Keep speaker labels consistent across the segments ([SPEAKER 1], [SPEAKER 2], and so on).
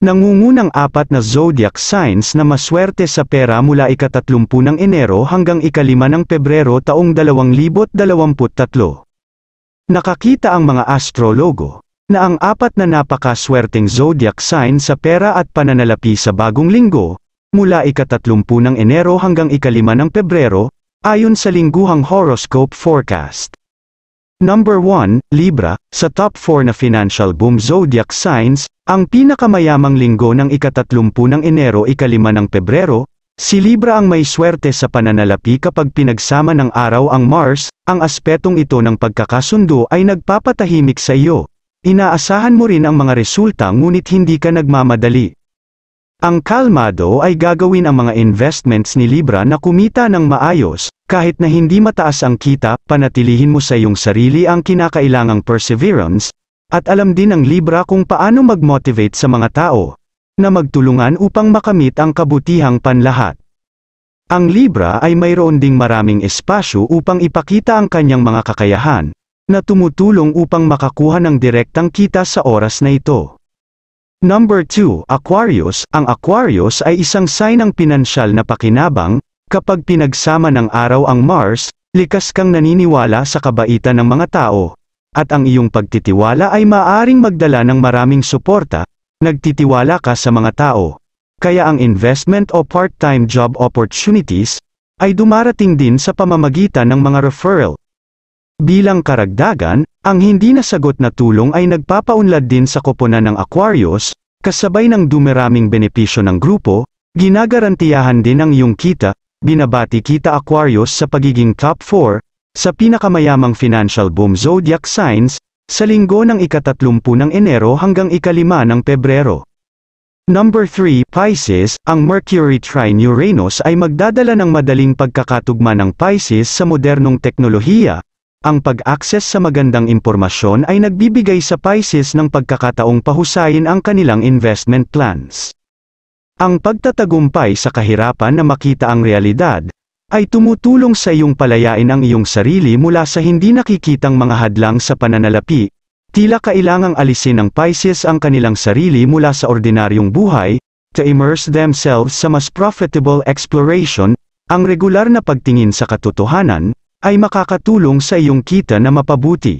[SPEAKER 1] Nangungunang apat na zodiac signs na maswerte sa pera mula ikatatlumpu ng Enero hanggang ikalima ng Pebrero taong 2023. Nakakita ang mga astrologo na ang apat na napakaswerteng zodiac sign sa pera at pananalapi sa bagong linggo, mula ikatatlumpu ng Enero hanggang ikalima ng Pebrero, ayon sa lingguhang horoscope forecast. Number 1, Libra, sa top 4 na financial boom zodiac signs, ang pinakamayamang linggo ng ikatatlumpu ng Enero ikalima ng Pebrero, si Libra ang may swerte sa pananalapi kapag pinagsama ng araw ang Mars, ang aspetong ito ng pagkakasundo ay nagpapatahimik sa iyo. Inaasahan mo rin ang mga resulta ngunit hindi ka nagmamadali. Ang kalmado ay gagawin ang mga investments ni Libra na kumita ng maayos, kahit na hindi mataas ang kita, panatilihin mo sa iyong sarili ang kinakailangang perseverance, at alam din ng Libra kung paano mag-motivate sa mga tao, na magtulungan upang makamit ang kabutihang panlahat. Ang Libra ay mayroon ding maraming espasyo upang ipakita ang kanyang mga kakayahan, na tumutulong upang makakuha ng direktang kita sa oras na ito. Number 2, Aquarius. Ang Aquarius ay isang sign ng pinansyal na pakinabang, kapag pinagsama ng araw ang Mars, likas kang naniniwala sa kabaitan ng mga tao, at ang iyong pagtitiwala ay maaring magdala ng maraming suporta, nagtitiwala ka sa mga tao. Kaya ang investment o part-time job opportunities ay dumarating din sa pamamagitan ng mga referral, Bilang karagdagan, ang hindi nasagot na tulong ay nagpapaunlad din sa koponan ng Aquarius, kasabay ng dumaraming benepisyo ng grupo, ginagarantiyahan din ang iyong kita, binabati kita Aquarius sa pagiging top 4, sa pinakamayamang financial boom zodiac signs, sa linggo ng ikatatlumpu ng Enero hanggang ikalima ng Pebrero. Number 3, Pisces, ang Mercury trine Uranus ay magdadala ng madaling pagkakatugma ng Pisces sa modernong teknolohiya, ang pag-access sa magandang impormasyon ay nagbibigay sa Pisces ng pagkakataong pahusayin ang kanilang investment plans. Ang pagtatagumpay sa kahirapan na makita ang realidad, ay tumutulong sa iyong palayain ang iyong sarili mula sa hindi nakikitang mga hadlang sa pananalapi, tila kailangang alisin ng Pisces ang kanilang sarili mula sa ordinaryong buhay, to immerse themselves sa mas profitable exploration, ang regular na pagtingin sa katotohanan, ay makakatulong sa iyong kita na mapabuti.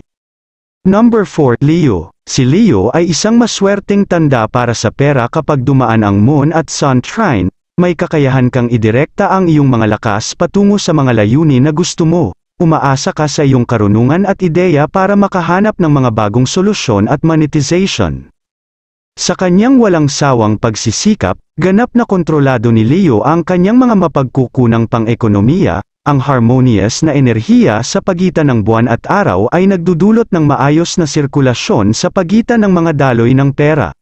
[SPEAKER 1] Number 4, Leo. Si Leo ay isang maswerteng tanda para sa pera kapag dumaan ang moon at sun trine, may kakayahan kang idirekta ang iyong mga lakas patungo sa mga layunin na gusto mo. Umaasa ka sa iyong karunungan at ideya para makahanap ng mga bagong solusyon at monetization. Sa kanyang walang sawang pagsisikap, ganap na kontrolado ni Leo ang kanyang mga mapagkukunang pang-ekonomiya, ang harmonious na enerhiya sa pagitan ng buwan at araw ay nagdudulot ng maayos na sirkulasyon sa pagitan ng mga daloy ng pera.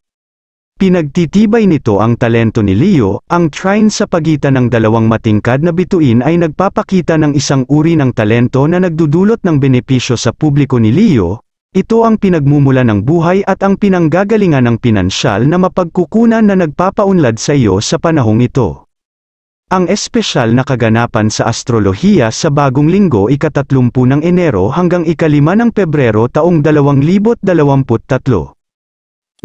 [SPEAKER 1] Pinagtitibay nito ang talento ni Leo, ang trine sa pagitan ng dalawang matingkad na bituin ay nagpapakita ng isang uri ng talento na nagdudulot ng benepisyo sa publiko ni Leo, ito ang pinagmumula ng buhay at ang pinanggagalingan ng pinansyal na mapagkukunan na nagpapaunlad sa iyo sa panahong ito. Ang espesyal na kaganapan sa astrolohiya sa bagong linggo ikatatlumpu ng Enero hanggang ikalima ng Pebrero taong 2023. 9.44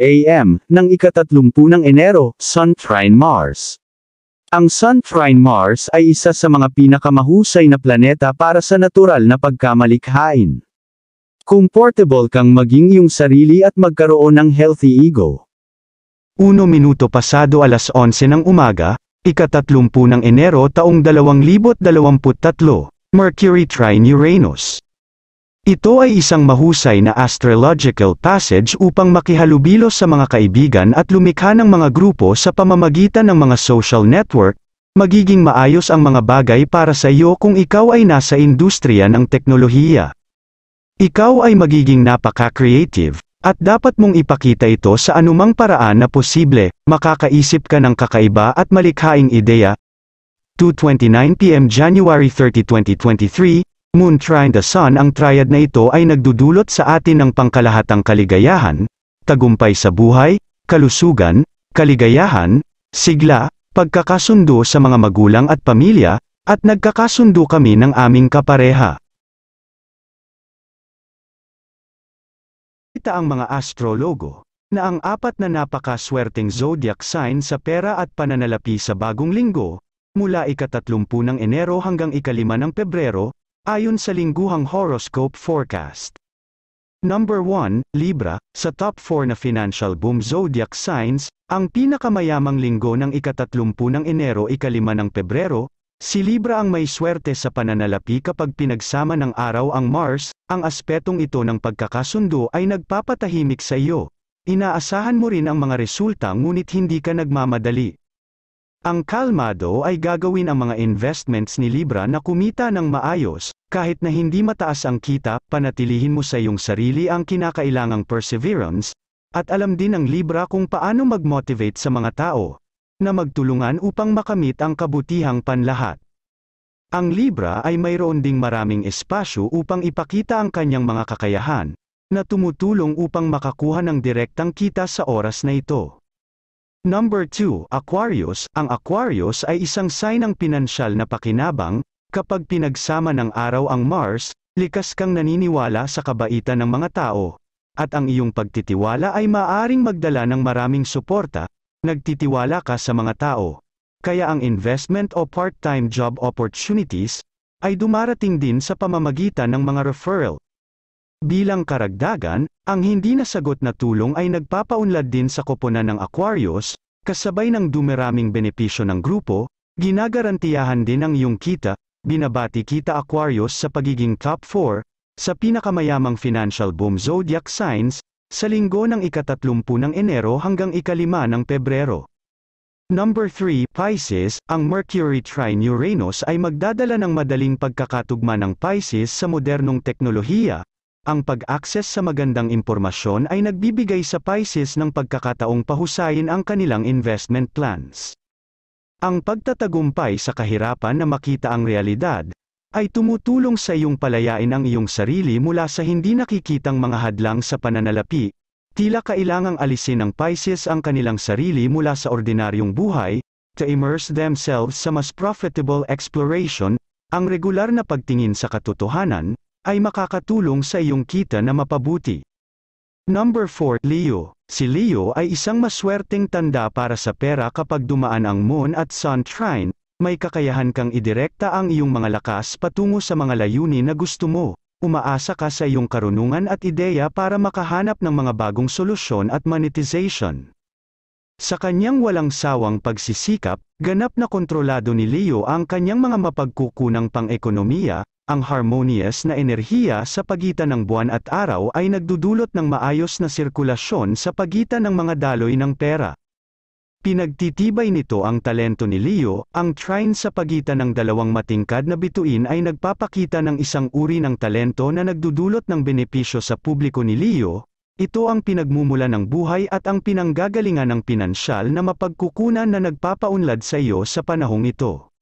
[SPEAKER 1] AM ng ikatatlumpu ng Enero, Sun Trine Mars. Ang Sun Trine Mars ay isa sa mga pinakamahusay na planeta para sa natural na pagkamalikhain. Comfortable kang maging iyong sarili at magkaroon ng healthy ego. 1 minuto pasado alas 11 ng umaga, ika-30 ng Enero taong 2023, Mercury trine Uranus. Ito ay isang mahusay na astrological passage upang makihalubilo sa mga kaibigan at lumikha ng mga grupo sa pamamagitan ng mga social network, magiging maayos ang mga bagay para sa iyo kung ikaw ay nasa industriya ng teknolohiya. Ikaw ay magiging napaka-creative, at dapat mong ipakita ito sa anumang paraan na posible, makakaisip ka ng kakaiba at malikhaing ideya. 2.29 p.m. January 30, 2023, Moon Trine the Sun Ang triad na ito ay nagdudulot sa atin ng pangkalahatang kaligayahan, tagumpay sa buhay, kalusugan, kaligayahan, sigla, pagkakasundo sa mga magulang at pamilya, at nagkakasundo kami ng aming kapareha. Nakita ang mga astrologo na ang apat na napakaswerteng zodiac sign sa pera at pananalapi sa bagong linggo, mula ikatatlumpu ng Enero hanggang ikalima ng Pebrero, ayon sa lingguhang horoscope forecast. Number 1, Libra, sa top 4 na financial boom zodiac signs, ang pinakamayamang linggo ng ikatatlumpu ng Enero ikalima ng Pebrero, Si Libra ang may swerte sa pananalapi kapag pinagsama ng araw ang Mars, ang aspetong ito ng pagkakasundo ay nagpapatahimik sa iyo. Inaasahan mo rin ang mga resulta ngunit hindi ka nagmamadali. Ang kalmado ay gagawin ang mga investments ni Libra na kumita ng maayos, kahit na hindi mataas ang kita, panatilihin mo sa iyong sarili ang kinakailangang perseverance, at alam din ang Libra kung paano mag-motivate sa mga tao na magtulungan upang makamit ang kabutihang panlahat. Ang Libra ay mayroon ding maraming espasyo upang ipakita ang kanyang mga kakayahan, na tumutulong upang makakuha ng direktang kita sa oras na ito. Number 2, Aquarius. Ang Aquarius ay isang sign ng pinansyal na pakinabang, kapag pinagsama ng araw ang Mars, likas kang naniniwala sa kabaitan ng mga tao, at ang iyong pagtitiwala ay maaring magdala ng maraming suporta, Nagtitiwala ka sa mga tao. Kaya ang investment o part-time job opportunities, ay dumarating din sa pamamagitan ng mga referral. Bilang karagdagan, ang hindi nasagot na tulong ay nagpapaunlad din sa koponan ng Aquarius, kasabay ng dumaraming benepisyo ng grupo, ginagarantiyahan din ang iyong kita, binabati kita Aquarius sa pagiging top 4, sa pinakamayamang financial boom zodiac signs, sa linggo ng ikatatlumpu ng Enero hanggang ikalima ng Pebrero. Number 3, Pisces, ang Mercury trine Uranus ay magdadala ng madaling pagkakatugma ng Pisces sa modernong teknolohiya, ang pag-access sa magandang impormasyon ay nagbibigay sa Pisces ng pagkakataong pahusayin ang kanilang investment plans. Ang pagtatagumpay sa kahirapan na makita ang realidad, ay tumutulong sa iyong palayain ang iyong sarili mula sa hindi nakikitang mga hadlang sa pananalapi, tila kailangang alisin ng Pisces ang kanilang sarili mula sa ordinaryong buhay, to immerse themselves sa mas profitable exploration, ang regular na pagtingin sa katotohanan, ay makakatulong sa iyong kita na mapabuti. Number 4, Leo. Si Leo ay isang maswerteng tanda para sa pera kapag dumaan ang Moon at Sun Trine, may kakayahan kang idirekta ang iyong mga lakas patungo sa mga layunin na gusto mo. Umaasa ka sa iyong karunungan at ideya para makahanap ng mga bagong solusyon at monetization. Sa kanyang walang sawang pagsisikap, ganap na kontrolado ni Leo ang kanyang mga mapagkukunang pang-ekonomiya, ang harmonious na enerhiya sa pagitan ng buwan at araw ay nagdudulot ng maayos na sirkulasyon sa pagitan ng mga daloy ng pera. Pinagtitibay nito ang talento ni Leo, ang trine sa pagitan ng dalawang matingkad na bituin ay nagpapakita ng isang uri ng talento na nagdudulot ng benepisyo sa publiko ni Leo, ito ang pinagmumula ng buhay at ang pinanggagalingan ng pinansyal na mapagkukunan na nagpapaunlad sa iyo sa panahong ito.